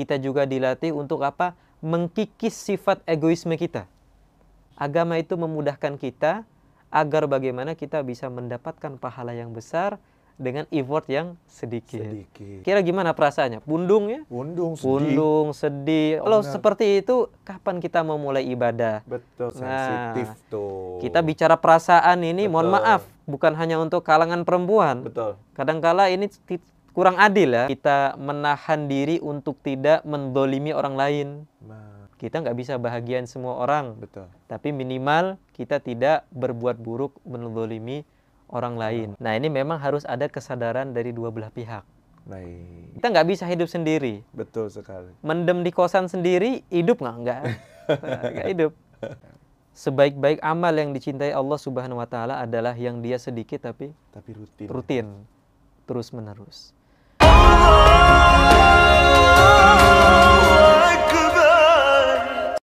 Kita juga dilatih untuk apa? Mengkikis sifat egoisme kita. Agama itu memudahkan kita agar bagaimana kita bisa mendapatkan pahala yang besar dengan effort yang sedikit. sedikit. Kira gimana perasaannya? Pundung ya? Pundung, sedih. Pundung, sedih. Kalau seperti itu, kapan kita mau mulai ibadah? Betul, nah, sensitif tuh. Kita bicara perasaan ini, Betul. mohon maaf, bukan hanya untuk kalangan perempuan. Betul. Kadangkala ini kurang adil ya kita menahan diri untuk tidak mendolimi orang lain. Kita nggak bisa bahagian semua orang. Betul. Tapi minimal kita tidak berbuat buruk mendolimi orang lain. Nah. nah ini memang harus ada kesadaran dari dua belah pihak. Baik. Kita nggak bisa hidup sendiri. Betul sekali. Mendem di kosan sendiri hidup nggak? Nggak. nggak hidup. Sebaik-baik amal yang dicintai Allah Subhanahu Wa Taala adalah yang dia sedikit tapi tapi rutin. Rutin terus menerus.